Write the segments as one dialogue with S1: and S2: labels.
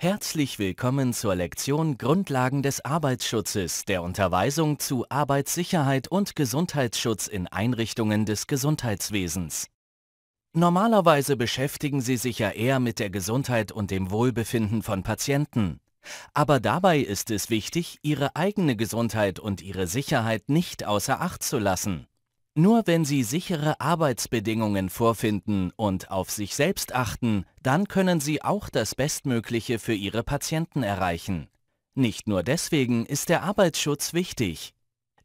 S1: Herzlich willkommen zur Lektion Grundlagen des Arbeitsschutzes, der Unterweisung zu Arbeitssicherheit und Gesundheitsschutz in Einrichtungen des Gesundheitswesens. Normalerweise beschäftigen Sie sich ja eher mit der Gesundheit und dem Wohlbefinden von Patienten. Aber dabei ist es wichtig, Ihre eigene Gesundheit und Ihre Sicherheit nicht außer Acht zu lassen. Nur wenn Sie sichere Arbeitsbedingungen vorfinden und auf sich selbst achten, dann können Sie auch das Bestmögliche für Ihre Patienten erreichen. Nicht nur deswegen ist der Arbeitsschutz wichtig.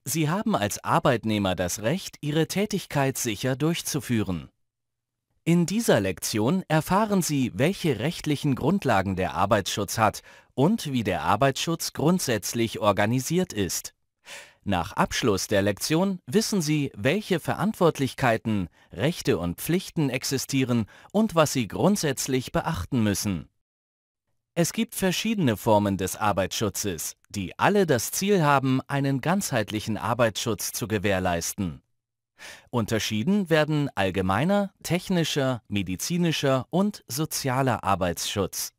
S1: Sie haben als Arbeitnehmer das Recht, Ihre Tätigkeit sicher durchzuführen. In dieser Lektion erfahren Sie, welche rechtlichen Grundlagen der Arbeitsschutz hat und wie der Arbeitsschutz grundsätzlich organisiert ist. Nach Abschluss der Lektion wissen Sie, welche Verantwortlichkeiten, Rechte und Pflichten existieren und was Sie grundsätzlich beachten müssen. Es gibt verschiedene Formen des Arbeitsschutzes, die alle das Ziel haben, einen ganzheitlichen Arbeitsschutz zu gewährleisten. Unterschieden werden allgemeiner, technischer, medizinischer und sozialer Arbeitsschutz.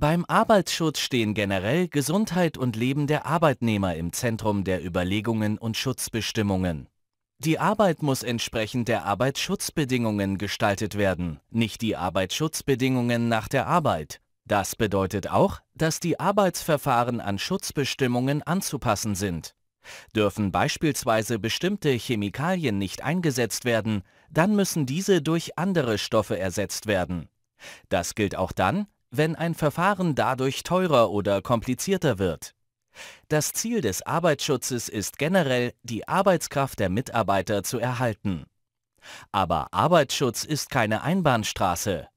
S1: Beim Arbeitsschutz stehen generell Gesundheit und Leben der Arbeitnehmer im Zentrum der Überlegungen und Schutzbestimmungen. Die Arbeit muss entsprechend der Arbeitsschutzbedingungen gestaltet werden, nicht die Arbeitsschutzbedingungen nach der Arbeit. Das bedeutet auch, dass die Arbeitsverfahren an Schutzbestimmungen anzupassen sind. Dürfen beispielsweise bestimmte Chemikalien nicht eingesetzt werden, dann müssen diese durch andere Stoffe ersetzt werden. Das gilt auch dann, wenn ein Verfahren dadurch teurer oder komplizierter wird. Das Ziel des Arbeitsschutzes ist generell, die Arbeitskraft der Mitarbeiter zu erhalten. Aber Arbeitsschutz ist keine Einbahnstraße.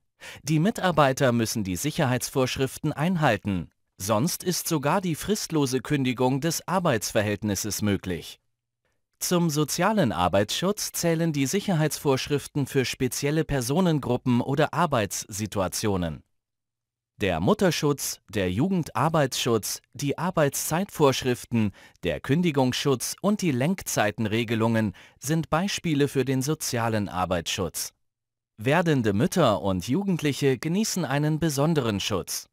S1: Die Mitarbeiter müssen die Sicherheitsvorschriften einhalten, sonst ist sogar die fristlose Kündigung des Arbeitsverhältnisses möglich. Zum sozialen Arbeitsschutz zählen die Sicherheitsvorschriften für spezielle Personengruppen oder Arbeitssituationen. Der Mutterschutz, der Jugendarbeitsschutz, die Arbeitszeitvorschriften, der Kündigungsschutz und die Lenkzeitenregelungen sind Beispiele für den sozialen Arbeitsschutz. Werdende Mütter und Jugendliche genießen einen besonderen Schutz.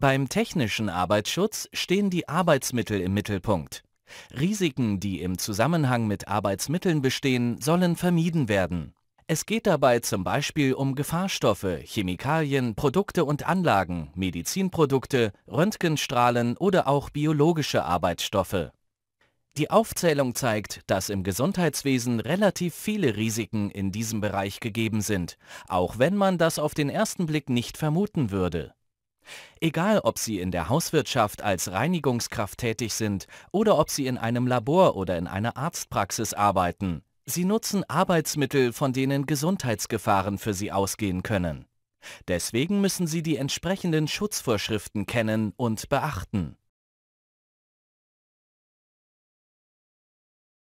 S1: Beim technischen Arbeitsschutz stehen die Arbeitsmittel im Mittelpunkt. Risiken, die im Zusammenhang mit Arbeitsmitteln bestehen, sollen vermieden werden. Es geht dabei zum Beispiel um Gefahrstoffe, Chemikalien, Produkte und Anlagen, Medizinprodukte, Röntgenstrahlen oder auch biologische Arbeitsstoffe. Die Aufzählung zeigt, dass im Gesundheitswesen relativ viele Risiken in diesem Bereich gegeben sind, auch wenn man das auf den ersten Blick nicht vermuten würde. Egal, ob Sie in der Hauswirtschaft als Reinigungskraft tätig sind oder ob Sie in einem Labor oder in einer Arztpraxis arbeiten, Sie nutzen Arbeitsmittel, von denen Gesundheitsgefahren für sie ausgehen können. Deswegen müssen Sie die entsprechenden Schutzvorschriften kennen und beachten.